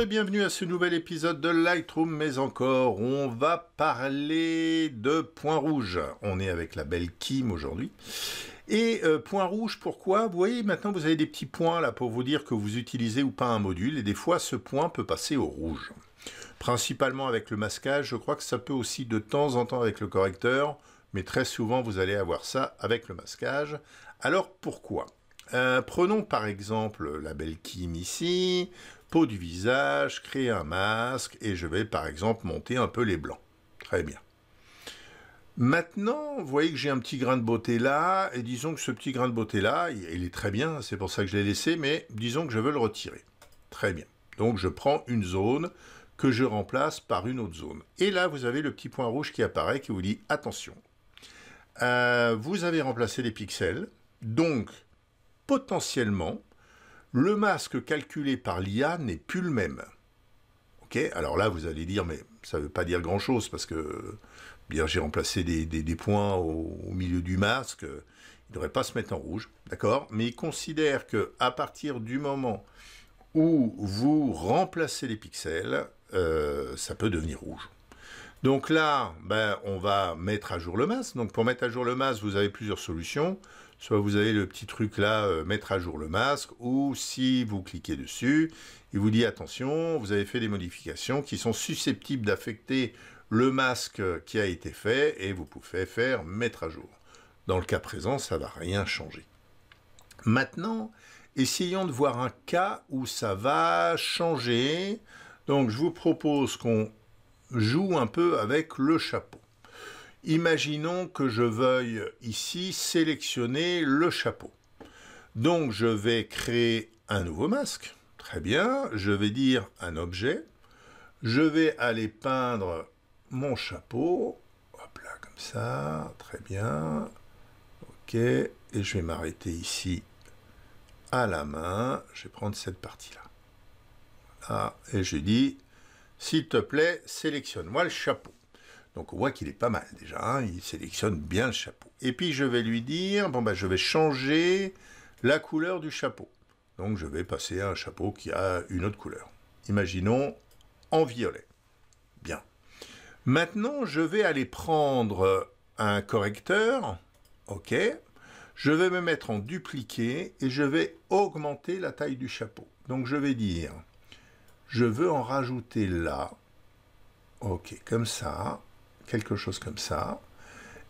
et bienvenue à ce nouvel épisode de Lightroom, mais encore, on va parler de points rouges. On est avec la belle Kim aujourd'hui. Et euh, Point Rouge, pourquoi Vous voyez, maintenant vous avez des petits points là pour vous dire que vous utilisez ou pas un module, et des fois ce point peut passer au rouge. Principalement avec le masquage, je crois que ça peut aussi de temps en temps avec le correcteur, mais très souvent vous allez avoir ça avec le masquage. Alors pourquoi euh, prenons par exemple la belle Kim ici, du visage, créer un masque, et je vais par exemple monter un peu les blancs. Très bien. Maintenant, vous voyez que j'ai un petit grain de beauté là, et disons que ce petit grain de beauté là, il est très bien, c'est pour ça que je l'ai laissé, mais disons que je veux le retirer. Très bien. Donc je prends une zone que je remplace par une autre zone. Et là, vous avez le petit point rouge qui apparaît qui vous dit « Attention, euh, vous avez remplacé les pixels, donc potentiellement, le masque calculé par l'IA n'est plus le même. Ok Alors là, vous allez dire, mais ça ne veut pas dire grand-chose parce que bien j'ai remplacé des, points au, milieu du masque. Il ne devrait pas se mettre en rouge, d'accord Mais il considère que à partir du moment où vous remplacez les pixels, euh, ça peut devenir rouge. Donc là, ben, on va mettre à jour le masque. Donc pour mettre à jour le masque, vous avez plusieurs solutions. Soit vous avez le petit truc là, euh, mettre à jour le masque, ou si vous cliquez dessus, il vous dit attention, vous avez fait des modifications qui sont susceptibles d'affecter le masque qui a été fait et vous pouvez faire mettre à jour. Dans le cas présent, ça va rien changer. Maintenant, essayons de voir un cas où ça va changer. Donc je vous propose qu'on joue un peu avec le chapeau. Imaginons que je veuille ici sélectionner le chapeau. Donc je vais créer un nouveau masque. Très bien, je vais dire un objet. Je vais aller peindre mon chapeau. Hop là, comme ça. Très bien. OK. Et je vais m'arrêter ici à la main. Je vais prendre cette partie-là. Et je dis s'il te plaît, sélectionne-moi le chapeau. Donc on voit qu'il est pas mal déjà, hein. il sélectionne bien le chapeau. Et puis je vais lui dire, bon ben je vais changer la couleur du chapeau. Donc je vais passer à un chapeau qui a une autre couleur. Imaginons en violet. Bien. Maintenant je vais aller prendre un correcteur, ok. Je vais me mettre en dupliqué et je vais augmenter la taille du chapeau. Donc je vais dire je veux en rajouter là. Ok, comme ça, quelque chose comme ça.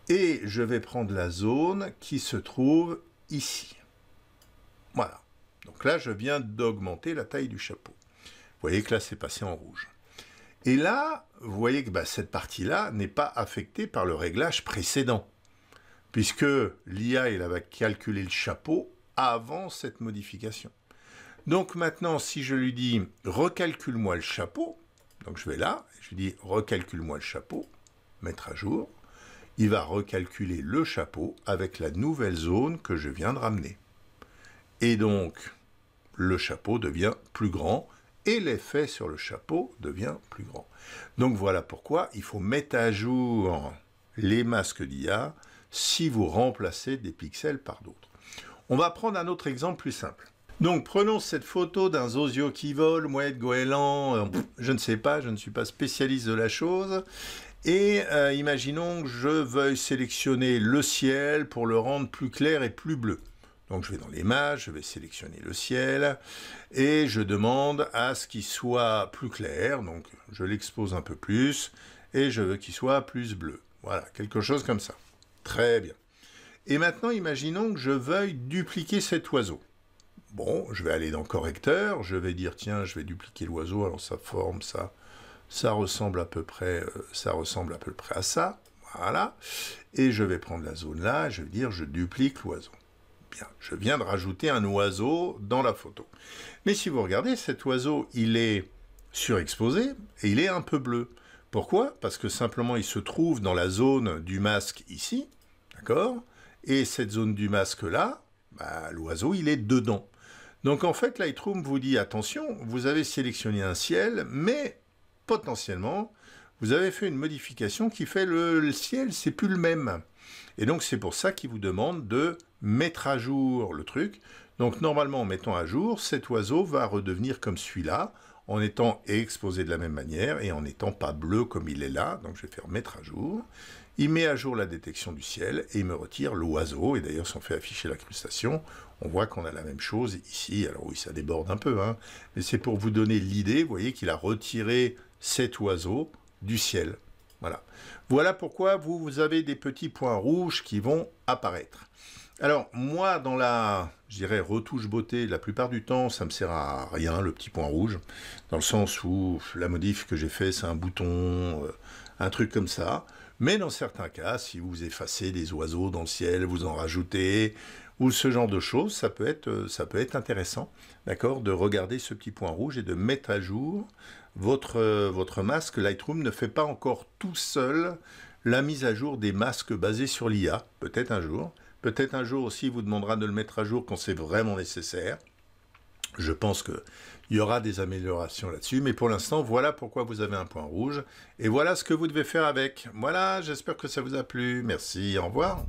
Et je vais prendre la zone qui se trouve ici. Voilà. Donc là, je viens d'augmenter la taille du chapeau. Vous voyez que là, c'est passé en rouge. Et là, vous voyez que bah, cette partie-là n'est pas affectée par le réglage précédent, puisque l'IA, elle va calculer le chapeau avant cette modification. Donc maintenant, si je lui dis recalcule-moi le chapeau, donc je vais là, je lui dis recalcule-moi le chapeau, mettre à jour, il va recalculer le chapeau avec la nouvelle zone que je viens de ramener. Et donc, le chapeau devient plus grand et l'effet sur le chapeau devient plus grand. Donc voilà pourquoi il faut mettre à jour les masques d'IA si vous remplacez des pixels par d'autres. On va prendre un autre exemple plus simple. Donc prenons cette photo d'un zozio qui vole, mouette, goéland, euh, je ne sais pas, je ne suis pas spécialiste de la chose. Et euh, imaginons que je veuille sélectionner le ciel pour le rendre plus clair et plus bleu. Donc je vais dans l'image, je vais sélectionner le ciel et je demande à ce qu'il soit plus clair. Donc je l'expose un peu plus et je veux qu'il soit plus bleu. Voilà, quelque chose comme ça. Très bien. Et maintenant, imaginons que je veuille dupliquer cet oiseau. Bon, je vais aller dans correcteur, je vais dire tiens, je vais dupliquer l'oiseau, alors sa forme, ça, ça ressemble à peu près, euh, ça ressemble à peu près à ça, voilà. Et je vais prendre la zone là, je vais dire je duplique l'oiseau. Bien, je viens de rajouter un oiseau dans la photo. Mais si vous regardez, cet oiseau, il est surexposé et il est un peu bleu. Pourquoi Parce que simplement il se trouve dans la zone du masque ici, d'accord Et cette zone du masque là, bah, l'oiseau il est dedans. Donc en fait, Lightroom vous dit, attention, vous avez sélectionné un ciel, mais potentiellement, vous avez fait une modification qui fait le, le ciel, c'est plus le même. Et donc c'est pour ça qu'il vous demande de mettre à jour le truc. Donc normalement, en mettant à jour, cet oiseau va redevenir comme celui-là, en étant exposé de la même manière et en n'étant pas bleu comme il est là. Donc je vais faire mettre à jour. Il met à jour la détection du ciel et il me retire l'oiseau. Et d'ailleurs, si on fait afficher la crustation, on voit qu'on a la même chose ici. Alors oui, ça déborde un peu, hein. mais c'est pour vous donner l'idée. Vous voyez qu'il a retiré cet oiseau du ciel. Voilà. Voilà pourquoi vous avez des petits points rouges qui vont apparaître. Alors, moi, dans la, je dirais, retouche beauté, la plupart du temps, ça me sert à rien, le petit point rouge, dans le sens où la modif que j'ai fait, c'est un bouton, euh, un truc comme ça. Mais dans certains cas, si vous effacez des oiseaux dans le ciel, vous en rajoutez, ou ce genre de choses, ça peut être, euh, ça peut être intéressant, d'accord, de regarder ce petit point rouge et de mettre à jour votre, euh, votre masque. Lightroom ne fait pas encore tout seul la mise à jour des masques basés sur l'IA, peut-être un jour. Peut-être un jour aussi, il vous demandera de le mettre à jour quand c'est vraiment nécessaire. Je pense qu'il y aura des améliorations là-dessus, mais pour l'instant, voilà pourquoi vous avez un point rouge, et voilà ce que vous devez faire avec. Voilà, j'espère que ça vous a plu. Merci, au revoir.